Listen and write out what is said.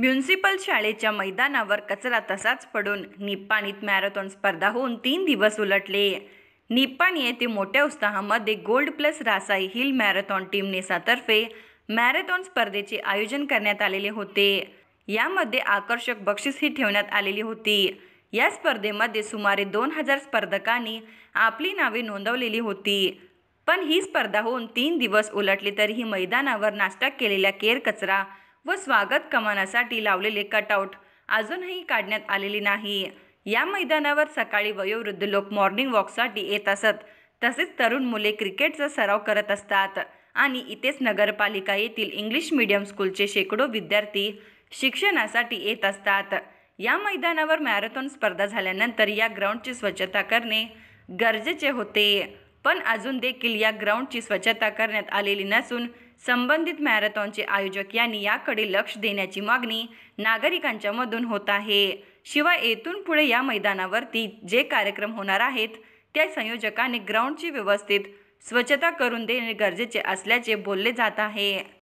municipal शाळेच्या मैदानावर कचरा तसाच पडून निप्पाणीत मॅरेथॉन स्पर्धा होऊन तीन दिवस उलटले निप्पाण येथे मोठ्या उत्साहामध्ये गोल्ड प्लस रासाई हिल मॅरेथॉन टीम नेसातर्फे मॅरेथॉन स्पर्धेचे आयोजन करण्यात आलेले होते यामध्ये आकर्षक बक्षीस ही ठेवण्यात आलेली होती या स्पर्धेमध्ये सुमारे दोन हजार स्पर्धकांनी आपली नावे नोंदवलेली होती पण ही स्पर्धा होऊन तीन दिवस उलटले तरीही मैदानावर नाश्ता केलेला केर कचरा व स्वागत कमानासाठी लावलेले कटआउट अजूनही काढण्यात आलेले नाही या मैदानावर सकाळी वयोवृद्ध लोक मॉर्निंग वॉकसाठी येत असत तसेच तरुण मुले क्रिकेटचा सराव करत असतात आणि इथेच नगरपालिका येथील इंग्लिश मीडियम स्कूलचे शेकडो विद्यार्थी शिक्षणासाठी येत असतात या मैदानावर मॅरेथॉन स्पर्धा झाल्यानंतर या ग्राउंडची स्वच्छता करणे गरजेचे होते पण अजून देखील या ग्राउंडची स्वच्छता करण्यात आलेली नसून संबंधित मॅरेथॉनचे आयोजक यांनी याकडे लक्ष देण्याची मागणी नागरिकांच्या मधून होत आहे शिवाय येथून पुढे या मैदानावरती जे कार्यक्रम होणार आहेत त्या संयोजकाने ग्राउंडची व्यवस्थित स्वच्छता करून देणे गरजेचे असल्याचे बोलले जात आहे